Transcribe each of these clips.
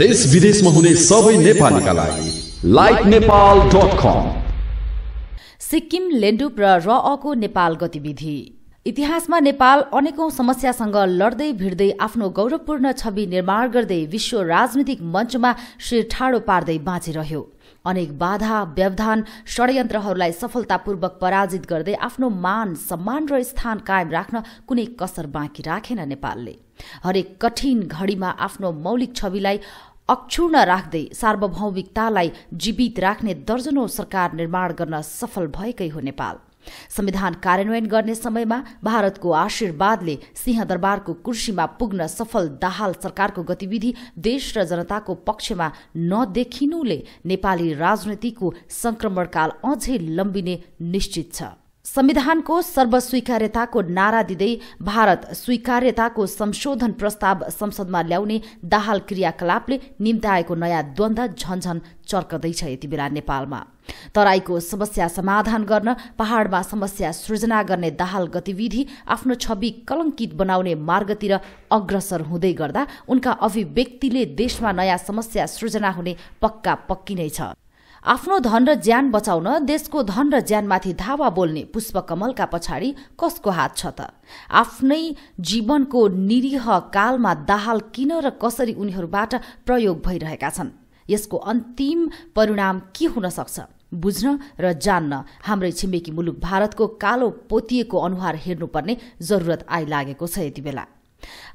देश विदेशमा हुने सबै नेपालीका लागि सिक्किम लेन्डुप र अको नेपाल गतिविधि इतिहासमा नेपाल अनेकौं समस्यासँग लड्दै भिड्दै आफ्नो गौरवपूर्ण छवि निर्माण गर्दै विश्व राजनीतिक मञ्चमा शिर ठाडो पार्दै बाँचिरह्यो अनेक बाधा व्यवधान षड्यन्त्रहरूलाई सफलतापूर्वक पराजित गर्दै आफ्नो मान सम्मान र स्थान कायम राख्न कुनै कसर बाँकी राखेन नेपालले हरेक कठिन घडीमा आफ्नो मौलिक छविलाई अक्षुर्ण राख्दै सार्वभौमिकतालाई जीवित राख्ने दर्जनौ सरकार निर्माण गर्न सफल भएकै हो नेपाल संविधान कार्यान्वयन गर्ने समयमा भारतको आशीर्वादले सिंहदरबारको कुर्सीमा पुग्न सफल दाहाल सरकारको गतिविधि देश र जनताको पक्षमा नदेखिनुले नेपाली राजनीतिको संक्रमणकाल अझै लम्बिने निश्चित छ संविधानको सर्वस्वीकार्यताको नारा दिँदै भारत स्वीकार्यताको संशोधन प्रस्ताव संसदमा ल्याउने दाहाल क्रियाकलापले निम्ताएको नयाँ द्वन्द झन्झन चर्कदैछ यति बेला नेपालमा तराईको समस्या समाधान गर्न पहाड़मा समस्या सृजना गर्ने दाहाल गतिविधि आफ्नो छवि कलंकित बनाउने मार्गतिर अग्रसर हुँदै गर्दा उनका अभिव्यक्तिले देशमा नयाँ समस्या सृजना हुने पक्का पक्की नै छ आफ्नो धन र ज्यान बचाउन देशको धन र ज्यानमाथि धावा बोल्ने पुष्पकमलका पछाडि कसको हात छ त आफ्नै जीवनको निरीह कालमा दाहाल किन र कसरी उनीहरूबाट प्रयोग भइरहेका छन् यसको अन्तिम परिणाम के हुन सक्छ बुझ्न र जान्न हाम्रै छिमेकी मुलुक भारतको कालो पोतिएको अनुहार हेर्नुपर्ने जरुरत आइलागेको छ यति बेला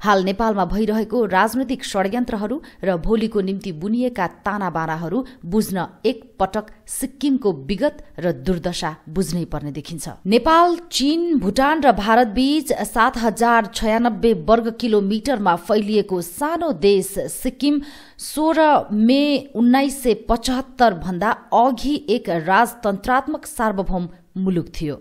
हाल नेपालमा भइरहेको राजनैतिक षड्यन्त्रहरू र भोलिको निम्ति बुनिएका तानाबानाहरू बुझ्न एक पटक सिक्किमको विगत र दुर्दशा बुझ्नै पर्ने देखिन्छ नेपाल चीन भुटान र भारत बीच सात हजार छयानब्बे वर्ग किलोमिटरमा फैलिएको सानो देश सिक्किम सोह्र मे उन्नाइस सय पचहत्तर भन्दा अघि एक राजतन्त्रात्मक सार्वभौम मुलुक थियो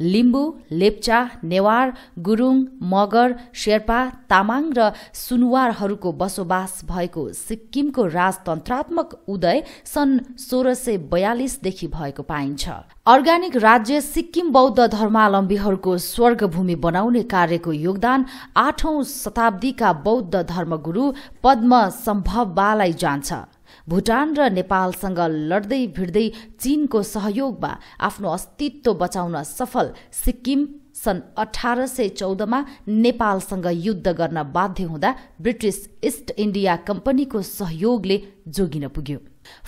लिम्बू लेप्चा नेवार गुरुङ मगर शेर्पा तामाङ र सुनवारहरूको बसोबास भएको सिक्किमको राजतन्त्रात्मक उदय सन् सोह्र सय बयालिसदेखि भएको पाइन्छ अर्ग्यानिक राज्य सिक्किम बौद्ध धर्मावलम्बीहरूको स्वर्गभूमि बनाउने कार्यको योगदान आठौं शताब्दीका बौद्ध धर्मगुरू पद्म सम्भवबालाई जान्छ भुटान र नेपालसँग लड्दै भिड्दै चीनको सहयोगमा आफ्नो अस्तित्व बचाउन सफल सिक्किम सन् अठार सय चौधमा नेपालसँग युद्ध गर्न बाध्य हुँदा ब्रिटिस इस्ट इन्डिया कम्पनीको सहयोगले जोगिन पुग्यो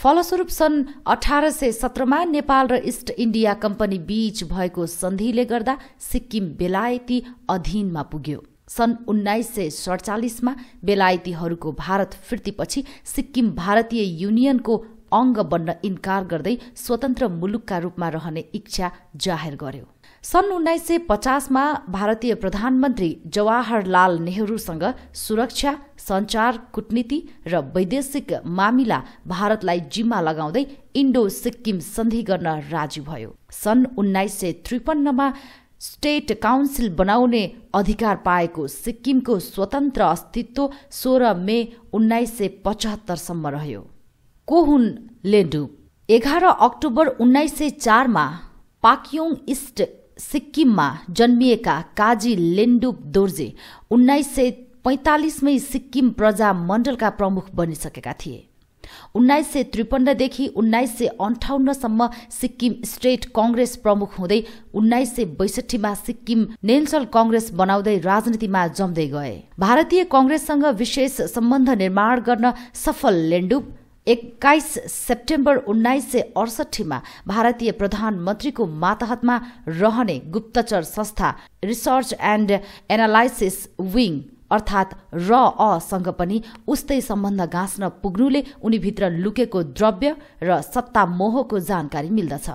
फलस्वरूप सन् अठार सय सत्रमा नेपाल र इस्ट इन्डिया कम्पनी बीच भएको सन्धिले गर्दा सिक्किम बेलायती अधीनमा पुग्यो सन् उन्नाइस सय सडचालिसमा बेलायतीहरूको भारत फिर्तीपछि सिक्किम भारतीय युनियनको अङ्ग बन्न इन्कार गर्दै स्वतन्त्र मुलुकका रूपमा रहने इच्छा जाहेर गर्यो सन् उन्नाइस सय पचासमा भारतीय प्रधानमन्त्री जवाहरलाल नेहरूसँग सुरक्षा सञ्चार कूटनीति र वैदेशिक मामिला भारतलाई जिम्मा लगाउँदै इन्डो सिक्किम सन्धि गर्न राजी भयो सन् उन्नाइस सय त्रिपन्नमा स्टेट काउन्सिल बनाउने अधिकार पाएको सिक्किमको स्वतन्त्र अस्तित्व सोह्र मे उन्नाइस सय पचहत्तरसम्म रह्यो को हुन् लेन्डुप एघार अक्टोबर उन्नाइस सय चारमा पाक्योङ इस्ट सिक्किममा जन्मिएका काजी लेन्डुप दोर्जे उन्नाइस सय पैँतालिसमै सिक्किम प्रजा मण्डलका प्रमुख बनिसकेका थिए उन्नाइस सय त्रिपन्नदेखि उन्नाइस सय अन्ठाउन्नसम्म सिक्किम स्टेट कंग्रेस प्रमुख हुँदै उन्नाइस सय बैसठीमा सिक्किम नेल्सल कंग्रेस बनाउँदै राजनीतिमा जम्दै गए भारतीय कंग्रेससँग विशेष सम्बन्ध निर्माण गर्न सफल लेन्डुप एक्काइस सेप्टेम्बर उन्नाइस सय अडसठीमा भारतीय प्रधानमन्त्रीको माताहतमा रहने गुप्तचर संस्था रिसर्च एन्ड एनालाइसिस विङ अर्थात् र असँग पनि उस्तै सम्बन्ध गाँस्न पुग्नुले उनीभित्र लुकेको द्रव्य र सत्ता मोहको जानकारी मिल्दछ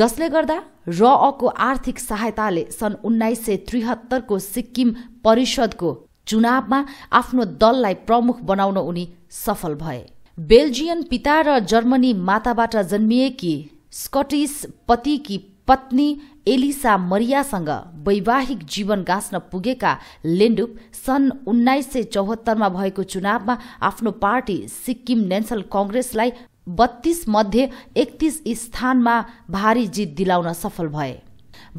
जसले गर्दा र अको आर्थिक सहायताले सन् उन्नाइस सय त्रिहत्तरको सिक्किम परिषदको चुनावमा आफ्नो दललाई प्रमुख बनाउन उनी सफल भए बेल्जियन पिता र जर्मनी माताबाट जन्मिएकी स्कटिस पतिकी पत्नी एलिसा मरियासँग वैवाहिक जीवन गाँच्न पुगेका लेन्डुप सन् उन्नाइस सय चौहत्तरमा भएको चुनावमा आफ्नो पार्टी सिक्किम नेशनल कङ्ग्रेसलाई बत्तीस मध्ये एकतिस स्थानमा भारी जित दिलाउन सफल भए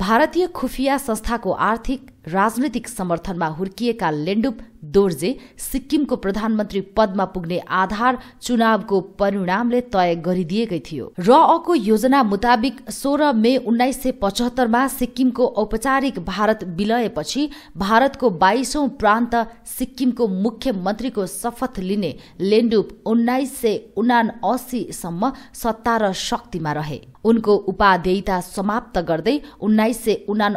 भारतीय खुफिया संस्थाको आर्थिक राजनैतिक समर्थनमा हुर्किएका लेन्डुप दोर्जे सिक्किमको प्रधानमन्त्री पदमा पुग्ने आधार चुनावको परिणामले तय गरिदिएकै थियो र अको योजना मुताबिक सोह्र मे उन्नाइस सय पचहत्तरमा सिक्किमको औपचारिक भारत विलयपछि भारतको बाइसौं प्रान्त सिक्किमको मुख्यमन्त्रीको शपथ लिने लेन्डुप उन्नाइस सय उना सत्ता र शक्तिमा रहे उनको उपाध्ययता समाप्त गर्दै उन्नाइस सय उना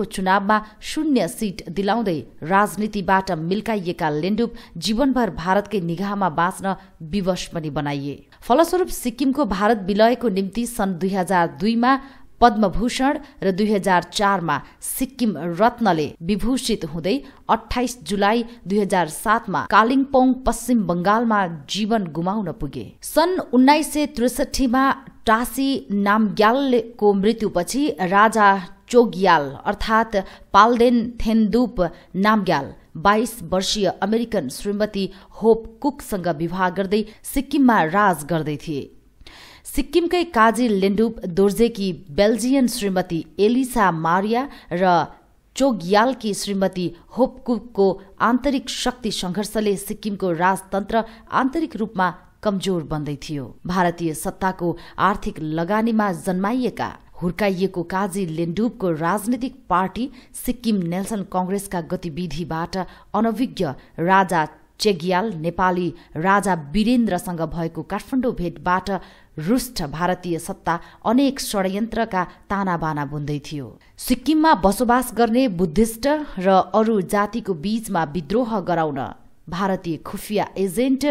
चुनावमा शून्य सीट दिलाउँदै राजनीतिबाट मिल्क हिर्काइएका लेन्डुप जीवनभर भारतकै निगाहमा बाँच्न विवश पनि बनाइए फलस्वरूप सिक्किमको भारत विलयको निम्ति सन् दुई हजार दुईमा पद्मभूषण र दुई हजार चारमा सिक्किम रत्नले विभूषित हुँदै अठाइस जुलाई दुई हजार सातमा कालिम्पोङ पश्चिम बंगालमा जीवन गुमाउन पुगे सन् उन्नाइस सय त्रिसठीमा टासी नामग्यालको मृत्युपछि राजा चोग्याल अर्थात पाल्देन थेन्दुप नामग्याल बाइस वर्षीय अमेरिकन श्रीमती होप कुकसँग विवाह गर्दै सिक्किममा राज गर्दै थिए सिक्किमकै काजी लेन्डुप दोर्जेकी बेल्जियन श्रीमती एलिसा मारिया र चोग्यालकी श्रीमती होपकुकको आन्तरिक शक्ति संघर्षले सिक्किमको राजतन्त्र आन्तरिक रूपमा कमजोर बन्दै थियो भारतीय सत्ताको आर्थिक लगानीमा जन्माइएका हुर्काइएको काजी लेन्डुपको राजनीतिक पार्टी सिक्किम नेल्सन कंग्रेसका गतिविधिबाट अनभिज्ञ राजा चेग्याल नेपाली राजा वीरेन्द्रसँग भएको काठमाडौँ भेटबाट रुष्ट भारतीय सत्ता अनेक षड्यन्त्रका तानाबाना बुन्दै थियो सिक्किममा बसोबास गर्ने बुद्धिष्ट र अरू जातिको बीचमा विद्रोह गराउन भारतीय खुफिया एजेन्ट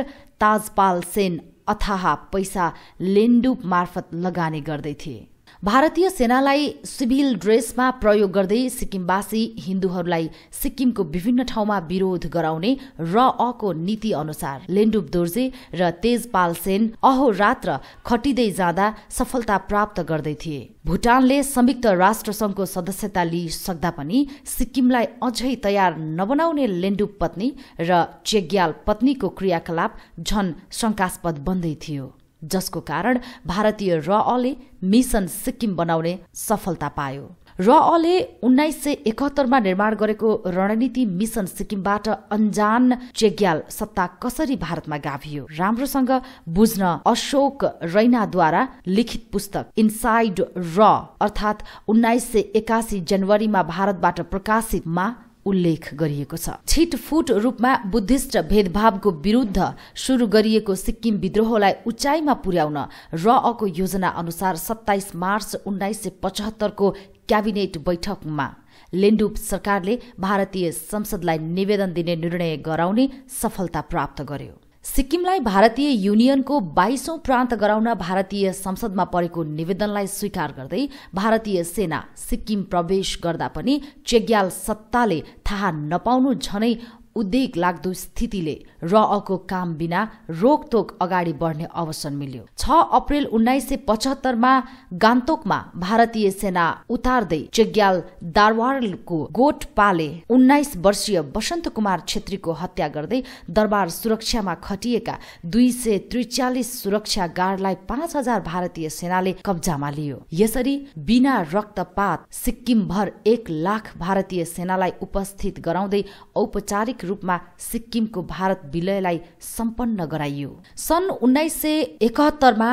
ताजपाल सेन अथाह पैसा लेन्डुप मार्फत लगानी गर्दै थिए भारतीय सेनालाई सिभिल ड्रेसमा प्रयोग गर्दै सिक्किमवासी हिन्दूहरूलाई सिक्किमको विभिन्न ठाउँमा विरोध गराउने र अको नीति अनुसार लेन्डुप दोर्जे र तेजपाल सेन अहोरात्र खटिँदै जाँदा सफलता प्राप्त गर्दै थिए भुटानले संयुक्त राष्ट्रसंघको सदस्यता लिइसक्दा पनि सिक्किमलाई अझै तयार नबनाउने लेन्डुप पत्नी र चेग्याल पत्नीको क्रियाकलाप झन शंकास्पद बन्दै थियो जसको कारण भारतीय र अले मिसन सिक्किम बनाउने सफलता पायो र अले उन्नाइस सय एकहत्तरमा निर्माण गरेको रणनीति मिसन सिक्किमबाट अन्जान चेग्याल सत्ता कसरी भारतमा गाभियो राम्रोसँग बुझ्न अशोक रैनाद्वारा लिखित पुस्तक इनसाइड र अर्थात् उन्नाइस सय एकासी जनवरीमा भारतबाट प्रकाशितमा उल्लेख गरिएको छ छिटफुट रूपमा बुद्धिस्ट भेदभावको विरूद्ध शुरू गरिएको सिक्किम विद्रोहलाई उचाइमा पुर्याउन र अको योजना अनुसार सत्ताइस मार्च उन्नाइस सय पचहत्तरको क्याबिनेट बैठकमा लेन्डुप सरकारले भारतीय संसदलाई निवेदन दिने निर्णय गराउने सफलता प्राप्त गर्यो सिक्किमलाई भारतीय युनियनको बाइसौं प्रान्त गराउन भारतीय संसदमा परेको निवेदनलाई स्वीकार गर्दै भारतीय सेना सिक्किम प्रवेश गर्दा पनि चेग्याल सत्ताले थाहा नपाउनु झनै उद्वेग लाग्दो स्थितिले र अर्को काम बिना रोकतोक अगाडि बढ्ने अवसर मिल्यो छ अप्रेल उन्नाइस सय पचहत्तरमा गान्तोकमा भारतीय सेना उतार्दै चेग्याल दारवारको गोठ पाले उन्नाइस वर्षीय वसन्त कुमार छेत्रीको हत्या गर्दै दरबार सुरक्षामा खटिएका दुई सय त्रिचालिस सुरक्षा गार्डलाई पाँच हजार भारतीय सेनाले कब्जामा लियो यसरी बिना रक्तपात सिक्किमभर एक लाख भारतीय सेनालाई उपस्थित गराउँदै औपचारिक रूपमा सिक्किमको भारत विलयलाई सम्पन्न गराइयो सन् उन्नाइस सय एकहत्तरमा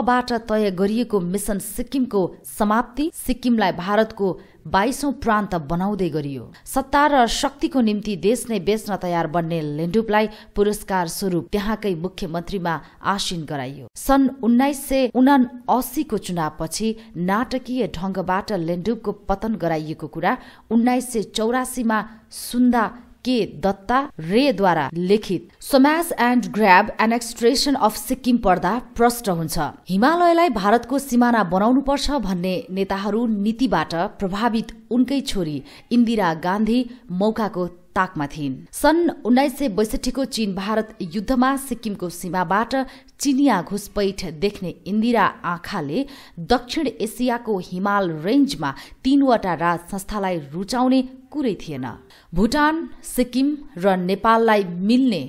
अबाट तय गरिएको मिसन सिक्किमको समाप्ति सिक्किमलाई भारतको बाइसौं प्रान्त बनाउँदै गरियो सत्ता र शक्तिको निम्ति देश नै बेच्न तयार बन्ने लेन्डुपलाई पुरस्कार स्वरूप त्यहाँकै मुख्यमन्त्रीमा आसिन गराइयो सन् उन्नाइस सय उना असीको चुनावपछि नाटकीय ढङ्गबाट लेन्डुपको पतन गराइएको कुरा उन्नाइस सय चौरासीमा सुन्दा के दत्ता रेद्वारा लिखित smash and grab an of Sikkim पर्दा प्रष्ट हुन्छ हिमालयलाई भारतको सिमाना बनाउनुपर्छ भन्ने नेताहरू नीतिबाट प्रभावित उनकै छोरी इन्दिरा गान्धी मौकाको ताकमा थिइन् सन् उन्नाइस सय बैसठीको चीन भारत युद्धमा सिक्किमको सीमाबाट चिनिया घुसपैठ देख्ने इन्दिरा आँखाले दक्षिण एसियाको हिमाल रेन्जमा तीनवटा राज संस्थालाई रुचाउने कुरै थिएन भुटान सिक्किम र नेपाललाई मिल्ने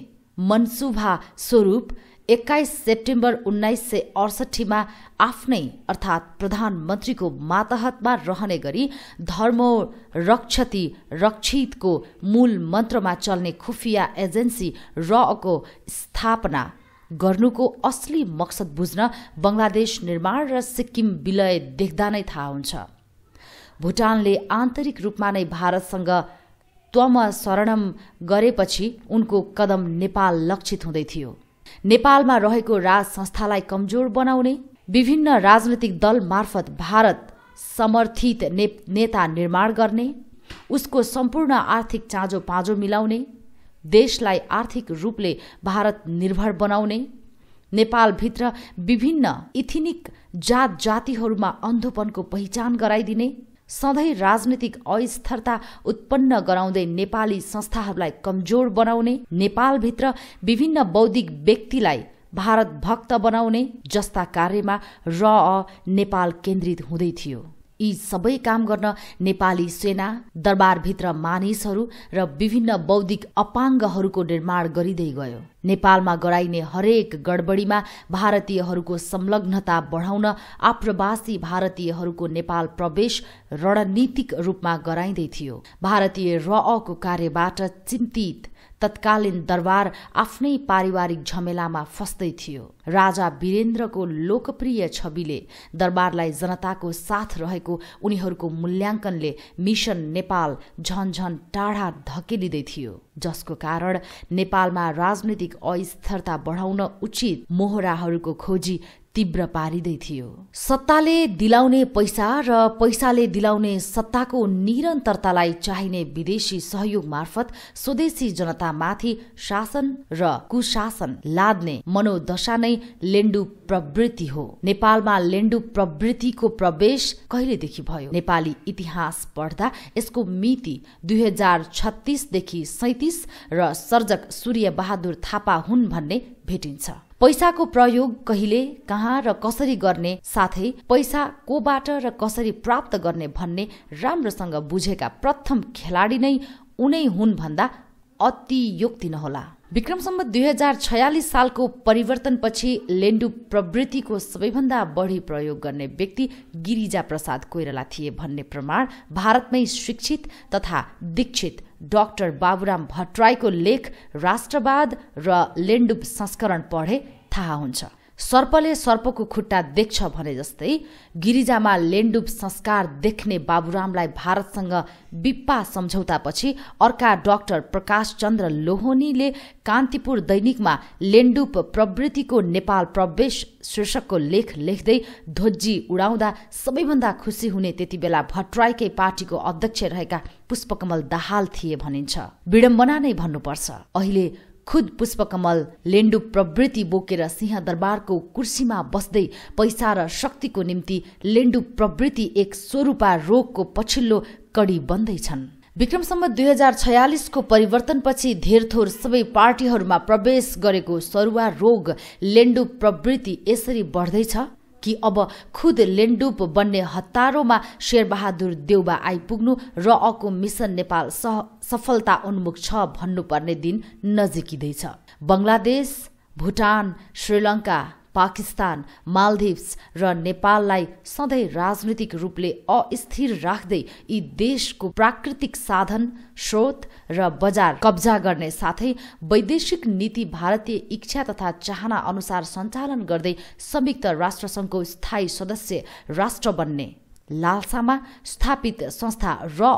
मनसुभा स्वरूप एक्काइस सेप्टेम्बर उन्नाइस सय अडसठीमा आफ्नै अर्थात् प्रधानमन्त्रीको माताहतमा रहने गरी धर्म रक्षति रक्षितको मूल मन्त्रमा चल्ने खुफिया एजेन्सी रको स्थापना गर्नुको असली मकसद बुझ्न बङ्गलादेश निर्माण र सिक्किम विलय देख्दा नै थाहा हुन्छ भुटानले आन्तरिक रूपमा नै भारतसँग त्वम शरणम गरेपछि उनको कदम नेपाल लक्षित हुँदै थियो नेपालमा रहेको राज संस्थालाई कमजोर बनाउने विभिन्न राजनैतिक दल मार्फत भारत समर्थित ने, नेता निर्माण गर्ने उसको सम्पूर्ण आर्थिक चाँजो पाँजो मिलाउने देशलाई आर्थिक रूपले भारत निर्भर बनाउने नेपालभित्र विभिन्न इथिनिक जात जातिहरूमा अन्धोपनको पहिचान गराइदिने सधैँ राजनीतिक अस्थिरता उत्पन्न गराउँदै नेपाली संस्थाहरूलाई कमजोर बनाउने नेपालभित्र विभिन्न बौद्धिक व्यक्तिलाई भारत भक्त बनाउने जस्ता कार्यमा र नेपाल केन्द्रित हुँदै थियो यी सबै काम गर्न नेपाली सेना दरबारभित्र मानिसहरू र विभिन्न बौद्धिक अपाङ्गहरूको निर्माण गरिँदै गयो नेपालमा गराइने हरेक गडबडीमा भारतीयहरूको संलग्नता बढाउन आप्रवासी भारतीयहरूको नेपाल प्रवेश रणनीतिक रूपमा गराइँदै थियो भारतीय र कार्यबाट चिन्तित तत्कालीन दरबार आफ्नै पारिवारिक झमेलामा फस्दै थियो राजा वीरेन्द्रको लोकप्रिय छविले दरबारलाई जनताको साथ रहेको उनीहरूको मूल्याङ्कनले मिशन नेपाल झनझन टाढा धकेलिँदै थियो जसको कारण नेपालमा राजनैतिक अस्थिरता बढाउन उचित मोहराहरूको खोजी तीव्र पारिँदै थियो सत्ताले दिलाउने पैसा र पैसाले दिलाउने सत्ताको निरन्तरतालाई चाहिने विदेशी सहयोग मार्फत स्वदेशी जनतामाथि शासन र कुशासन लाद्ने मनोदशा नै लेन्डु प्रवृत्ति हो नेपालमा लेन्डु प्रवृत्तिको प्रवेश कहिलेदेखि भयो नेपाली इतिहास पढ्दा यसको मिति दुई हजार छत्तिसदेखि सैतिस र सर्जक सूर्य बहादुर थापा हुन् भन्ने भेटिन्छ पैसाको प्रयोग कहिले कहाँ र कसरी गर्ने साथै पैसा कोबाट र कसरी प्राप्त गर्ने भन्ने राम्रोसँग बुझेका प्रथम खेलाडी नै उनै हुन् भन्दा अतियोक्ति नहोला विक्रमसम्म दुई हजार छयालिस सालको परिवर्तनपछि लेन्डु प्रवृत्तिको सबैभन्दा बढी प्रयोग गर्ने व्यक्ति गिरिजा प्रसाद कोइराला थिए भन्ने प्रमाण भारतमै शिक्षित तथा दीक्षित डाक्टर बाबुराम भट्टराईको लेख राष्ट्रवाद र लेन्डुप संस्करण पढे थाहा हुन्छ सर्पले सर्पको खुट्टा देख्छ भने जस्तै गिरिजामा लेन्डुप संस्कार देख्ने बाबुरामलाई भारतसँग बिप्पा सम्झौतापछि अर्का डाक्टर प्रकाश चन्द्र लोहोनीले कान्तिपुर दैनिकमा लेन्डुप प्रवृत्तिको नेपाल प्रवेश शीर्षकको लेख लेख्दै ध्वजी उडाउँदा सबैभन्दा खुसी हुने त्यति बेला भट्टराईकै पार्टीको अध्यक्ष रहेका पुष्पकमल दाहाल थिए भनिन्छ विडम्बना नै भन्नुपर्छ अहिले खुद पुष्पकमल लेन्डु प्रवृत्ति बोकेर सिंहदरबारको कुर्सीमा बस्दै पैसा र शक्तिको निम्ति लेन्डु प्रवृत्ति एक स्वरूपा रोगको पछिल्लो कडी बन्दैछन् विक्रमसम्म दुई हजार छयालिसको परिवर्तनपछि धेरथोर सबै पार्टीहरूमा प्रवेश गरेको सरुवा रोग लेन्डु प्रवृत्ति यसरी बढ्दैछ कि अब खुद लेन्डुप बन्ने हतारोमा शेरबहादुर देउबा आइपुग्नु र अको मिसन नेपाल सफलता उन्मुख छ भन्नुपर्ने दिन नजिकिँदैछ बङ्गलादेश भुटान श्रीलङ्का पाकिस्तान मालदिव्स र नेपाललाई सधैँ राजनीतिक रूपले अस्थिर राख्दै यी देशको प्राकृतिक साधन स्रोत र बजार कब्जा गर्ने साथै वैदेशिक नीति भारतीय इच्छा तथा चाहना अनुसार सञ्चालन गर्दै संयुक्त राष्ट्रसङ्घको स्थायी सदस्य राष्ट्र बन्ने लालसामा स्थापित संस्था र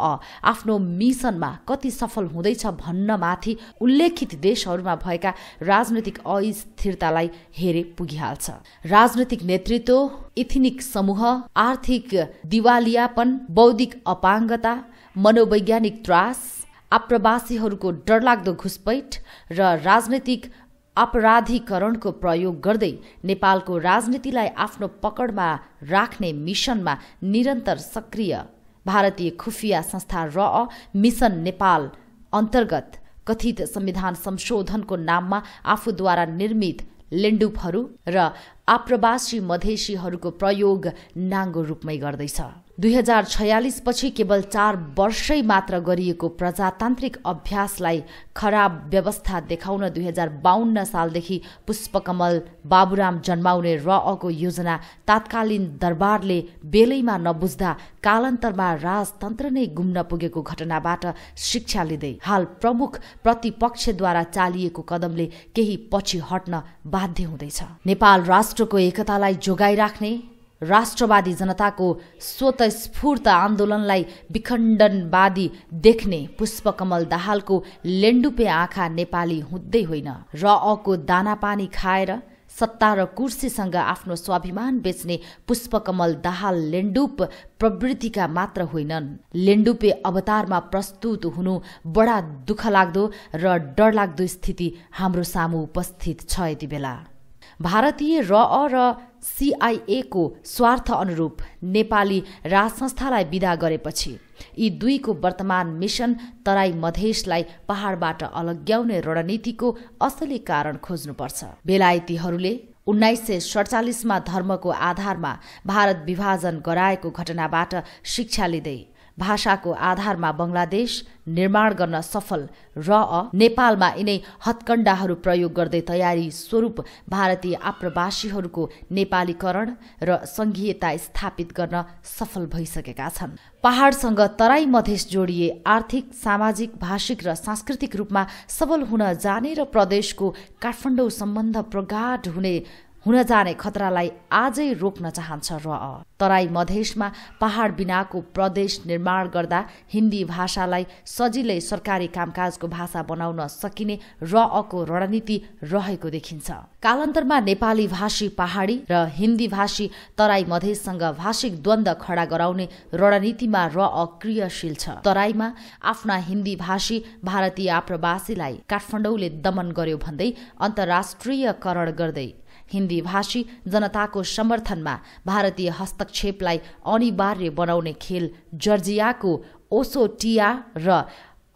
आफ्नो मिसनमा कति सफल हुँदैछ भन्नमाथि उल्लेखित देशहरूमा भएका राजनैतिक अस्थिरतालाई हेरे पुगिहाल्छ राजनैतिक नेतृत्व इथिनिक समूह आर्थिक दिवालियापन बौद्धिक अपाङ्गता मनोवैज्ञानिक त्रास आप्रवासीहरूको डरलाग्दो घुसपैठ र राजनैतिक अपराधीकरणको प्रयोग गर्दै नेपालको राजनीतिलाई आफ्नो पकडमा राख्ने मिसनमा निरन्तर सक्रिय भारतीय खुफिया संस्था र मिसन नेपाल अन्तर्गत कथित संविधान संशोधनको नाममा आफूद्वारा निर्मित लेन्डुपहरू र आप्रवासी मधेसीहरूको प्रयोग नाङ्गो रूपमै गर्दैछ दुई हजार छयालिसपछि केवल चार वर्षै मात्र गरिएको प्रजातान्त्रिक अभ्यासलाई खराब व्यवस्था देखाउन दुई हजार बाहन्न सालदेखि पुष्पकमल बाबुराम जन्माउने रअको योजना तात्कालीन दरबारले बेलैमा नबुझ्दा कालान्तरमा राजतन्त्र नै गुम्न पुगेको घटनाबाट शिक्षा लिँदै हाल प्रमुख प्रतिपक्षद्वारा चालिएको कदमले केही पछि हट्न बाध्य हुँदैछ नेपाल राष्ट्रको एकतालाई जोगाइराख्ने राष्ट्रवादी जनताको स्वतस्फूर्त आन्दोलनलाई विखण्डनवादी देख्ने पुष्पकमल दाहालको लेन्डुपे आँखा नेपाली हुँदै होइन र अको दानापानी खाएर सत्ता र कुर्सीसँग आफ्नो स्वाभिमान बेच्ने पुष्पकमल दाहाल लेन्डुप प्रवृत्तिका मात्र होइनन् लेन्डुपे अवतारमा प्रस्तुत हुनु बडा लाग्दो र डरलाग्दो स्थिति हाम्रो सामु उपस्थित छ यति बेला भारतीय र अ र को स्वार्थ अनुरूप नेपाली राजसंस्थालाई विदा गरेपछि यी दुईको वर्तमान मिसन तराई मधेसलाई पहाड़बाट अलग्याउने रणनीतिको असली कारण खोज्नुपर्छ बेलायतीहरूले उन्नाइस सय सडचालिसमा धर्मको आधारमा भारत विभाजन गराएको घटनाबाट शिक्षा लिँदै भाषाको आधारमा बङ्गलादेश निर्माण गर्न सफल र नेपालमा यिनै हत्कण्डाहरू प्रयोग गर्दै तयारी स्वरूप भारतीय आप्रवासीहरूको नेपालीकरण र संघीयता स्थापित गर्न सफल भइसकेका छन् पहाड़सँग तराई मधेस जोडिए आर्थिक सामाजिक भाषिक र सांस्कृतिक रूपमा सबल हुन जाने र प्रदेशको काठमाडौँ सम्बन्ध प्रगाढ हुने हुन जाने खतरालाई आजै रोक्न चाहन्छ र तराई मधेसमा पहाड बिनाको प्रदेश निर्माण गर्दा हिन्दी भाषालाई सजिलै सरकारी कामकाजको भाषा बनाउन सकिने र अको रणनीति रहेको देखिन्छ कालान्तरमा नेपाली भाषी पहाडी र हिन्दी भाषी तराई मधेससँग भाषिक द्वन्द खडा गराउने रणनीतिमा र अक्रियशील छ तराईमा आफ्ना हिन्दी भाषी भारतीय आप्रवासीलाई काठमाडौँले दमन गर्यो भन्दै अन्तर्राष्ट्रियकरण गर्दै हिन्दी भाषी जनताको समर्थनमा भारतीय हस्तक्षेपलाई अनिवार्य बनाउने खेल जर्जियाको ओसोटिया र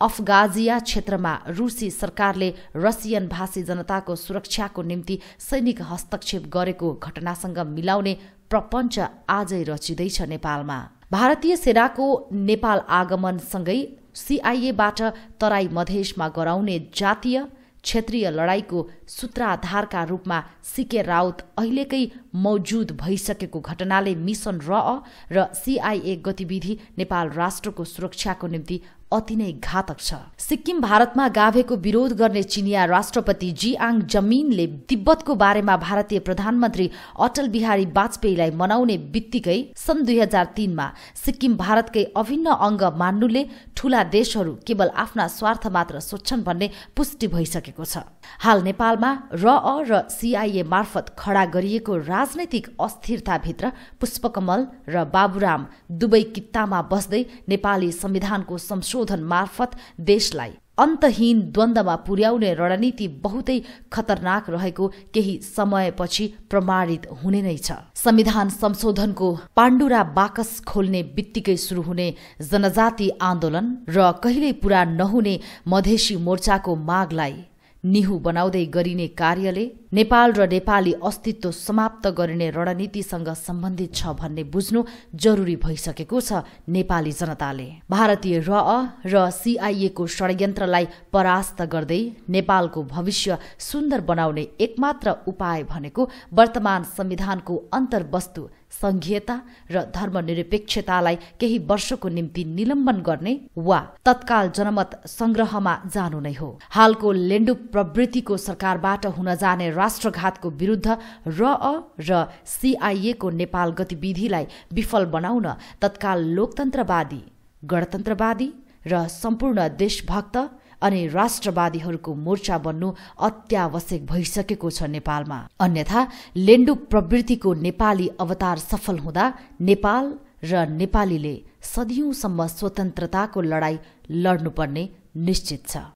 अफगाजिया क्षेत्रमा रुसी सरकारले रसियन भाषी जनताको सुरक्षाको निम्ति सैनिक हस्तक्षेप गरेको घटनासँग मिलाउने प्रपञ्च आजै रचिँदैछ नेपालमा भारतीय सेनाको नेपाल आगमनसँगै सिआइएबाट तराई मधेसमा गराउने जातीय क्षेत्रीय लडाईँको सूत्राधारका रूपमा सिके राउत अहिलेकै मौजुद भइसकेको घटनाले मिसन र र सिआइए गतिविधि नेपाल राष्ट्रको सुरक्षाको निम्ति अति नै घातक छ सिक्किम भारतमा गाभेको विरोध गर्ने चिनिया राष्ट्रपति आङ जमिनले तिब्बतको बारेमा भारतीय प्रधानमन्त्री अटल बिहारी वाजपेयीलाई मनाउने बित्तिकै सन् दुई हजार तीनमा सिक्किम भारतकै अभिन्न अङ्ग मान्नुले ठूला देशहरू केवल आफ्ना स्वार्थ मात्र सोच्छन् भन्ने पुष्टि भइसकेको छ हाल नेपालमा र अ र सिआइए मार्फत खडा गरिएको राजनैतिक अस्थिरताभित्र पुष्पकमल र बाबुराम दुवै कित्तामा बस्दै नेपाली संविधानको संशोधन मार्फत देशलाई अन्तहीन द्वन्द्वमा पुर्याउने रणनीति बहुतै खतरनाक रहेको केही समयपछि प्रमाणित हुने नै छ संविधान संशोधनको पाण्डुरा बाकस खोल्ने बित्तिकै सुरु हुने जनजाति आन्दोलन र कहिल्यै पूरा नहुने मधेसी मोर्चाको मागलाई निहु बनाउँदै गरिने कार्यले नेपाल र नेपाली अस्तित्व समाप्त गरिने रणनीतिसँग सम्बन्धित छ भन्ने बुझ्नु जरुरी भइसकेको छ नेपाली जनताले भारतीय र र सिआइएको षड्यन्त्रलाई परास्त गर्दै नेपालको भविष्य सुन्दर बनाउने एकमात्र उपाय भनेको वर्तमान संविधानको अन्तर्वस्तु संघीयता र धर्मनिरपेक्षतालाई केही वर्षको निम्ति निलम्बन गर्ने वा तत्काल जनमत संग्रहमा जानु नै हो हालको लेन्डु प्रवृत्तिको सरकारबाट हुन जाने राष्ट्रघातको विरुद्ध र र सीआईएको नेपाल गतिविधिलाई विफल बनाउन तत्काल लोकतन्त्रवादी गणतन्त्रवादी र सम्पूर्ण देशभक्त अनि राष्ट्रवादीहरूको मोर्चा बन्नु अत्यावश्यक भइसकेको छ नेपालमा अन्यथा लेन्डु प्रवृत्तिको नेपाली अवतार सफल हुँदा नेपाल र नेपालीले सदियौंसम्म स्वतन्त्रताको लड़ाई लड्नुपर्ने निश्चित छ